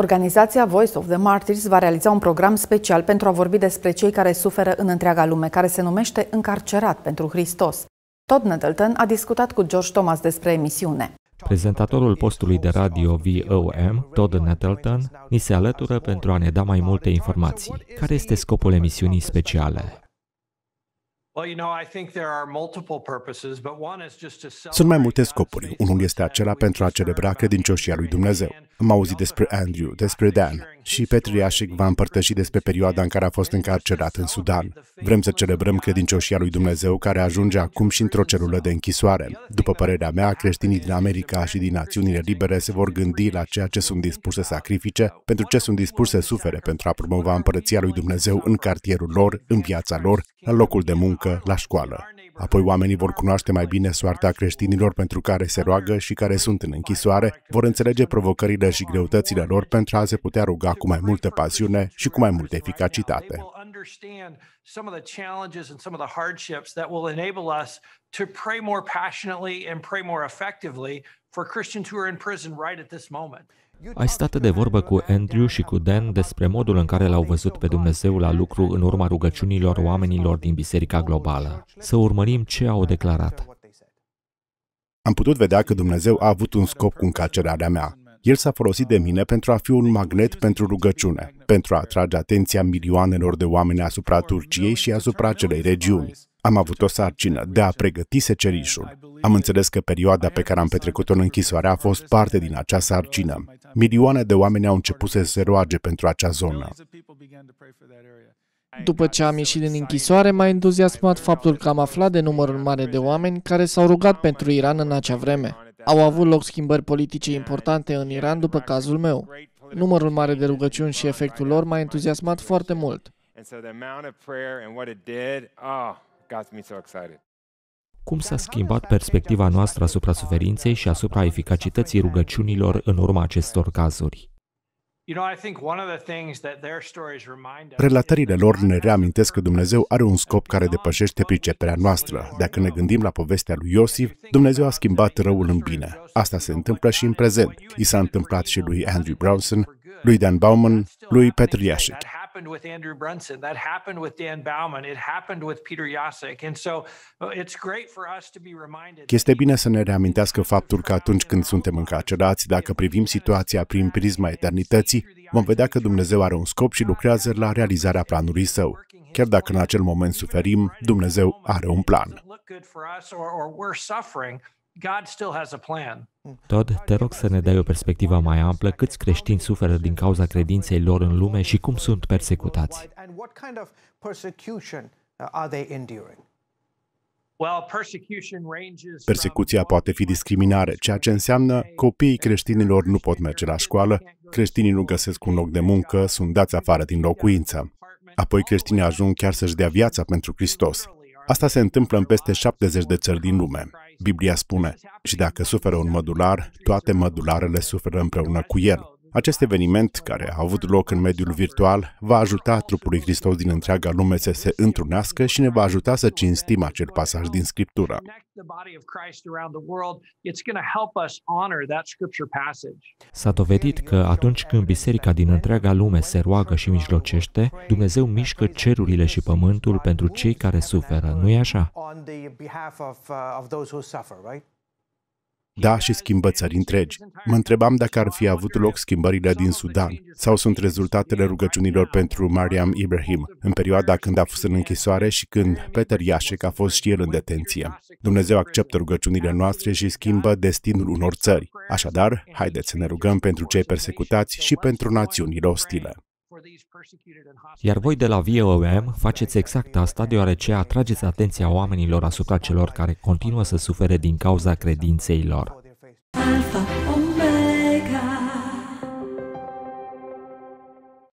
Organizația Voice of the Martyrs va realiza un program special pentru a vorbi despre cei care suferă în întreaga lume, care se numește Încarcerat pentru Hristos. Todd Nettleton a discutat cu George Thomas despre emisiune. Prezentatorul postului de radio VOM, Todd Nettleton, ni se alătură pentru a ne da mai multe informații. Care este scopul emisiunii speciale? Sunt mai multe scopuri. Unul este acela pentru a celebra credincioșia lui Dumnezeu. Am auzit despre Andrew, despre Dan și Petriașic va împărtăși despre perioada în care a fost încarcerat în Sudan. Vrem să celebrăm credincioșia lui Dumnezeu care ajunge acum și într-o celulă de închisoare. După părerea mea, creștinii din America și din națiunile libere se vor gândi la ceea ce sunt dispuși să sacrifice, pentru ce sunt dispuși să sufere pentru a promova împărăția lui Dumnezeu în cartierul lor, în viața lor, la locul de muncă, la școală. Apoi oamenii vor cunoaște mai bine soarta creștinilor pentru care se roagă și care sunt în închisoare, vor înțelege provocările și greutățile lor pentru a se putea ruga cu mai multă pasiune și cu mai multă eficacitate. for Christians who are in prison right at this moment. Ai stat de vorbă cu Andrew și cu Dan despre modul în care l-au văzut pe Dumnezeu la lucru în urma rugăciunilor oamenilor din Biserica Globală. Să urmărim ce au declarat. Am putut vedea că Dumnezeu a avut un scop cu încarcerarea mea. El s-a folosit de mine pentru a fi un magnet pentru rugăciune, pentru a atrage atenția milioanelor de oameni asupra Turciei și asupra acelei regiuni. Am avut o sarcină de a pregăti secerișul. Am înțeles că perioada pe care am petrecut-o în închisoare a fost parte din acea sarcină. Milioane de oameni au început să se roage pentru acea zonă. După ce am ieșit din închisoare, m-a entuziasmat faptul că am aflat de numărul mare de oameni care s-au rugat pentru Iran în acea vreme. Au avut loc schimbări politice importante în Iran după cazul meu. Numărul mare de rugăciuni și uh, efectul lor m-a entuziasmat foarte mult. Oh, Cum s-a schimbat perspectiva noastră asupra suferinței și asupra eficacității rugăciunilor în urma acestor cazuri? Relatările lor ne reamintesc că Dumnezeu are un scop care depășește priceperea noastră. Dacă ne gândim la povestea lui Iosif, Dumnezeu a schimbat răul în bine. Asta se întâmplă și în prezent. I s-a întâmplat și lui Andrew Brownson, lui Dan Bauman, lui Petr Iașec happened with Andrew Brunson. That happened with Dan Bauman. It happened with Peter Yasek. And so uh, it's great for us to be reminded. Este bine să ne reamintească faptul că atunci când suntem încarcerați, dacă privim situația prin prisma eternității, vom vedea că Dumnezeu are un scop și lucrează la realizarea planului său. Chiar dacă în acel moment suferim, Dumnezeu are un plan. Tod, te rog să ne dai o perspectivă mai amplă câți creștini suferă din cauza credinței lor în lume și cum sunt persecutați. Persecuția poate fi discriminare, ceea ce înseamnă copiii creștinilor nu pot merge la școală, creștinii nu găsesc un loc de muncă, sunt dați afară din locuință. Apoi creștinii ajung chiar să-și dea viața pentru Hristos. Asta se întâmplă în peste 70 de țări din lume. Biblia spune, și dacă suferă un mădular, toate mădularele suferă împreună cu el. Acest eveniment, care a avut loc în mediul virtual, va ajuta trupului Hristos din întreaga lume să se întrunească și ne va ajuta să cinstim acel pasaj din Scriptură. S-a dovedit că atunci când biserica din întreaga lume se roagă și mijlocește, Dumnezeu mișcă cerurile și pământul pentru cei care suferă, nu-i așa? Da, și schimbă țări întregi. Mă întrebam dacă ar fi avut loc schimbările din Sudan sau sunt rezultatele rugăciunilor pentru Mariam Ibrahim în perioada când a fost în închisoare și când Peter Iașec a fost și el în detenție. Dumnezeu acceptă rugăciunile noastre și schimbă destinul unor țări. Așadar, haideți să ne rugăm pentru cei persecutați și pentru națiunile ostile. Iar voi de la VOM faceți exact asta deoarece atrageți atenția oamenilor asupra celor care continuă să sufere din cauza credinței lor.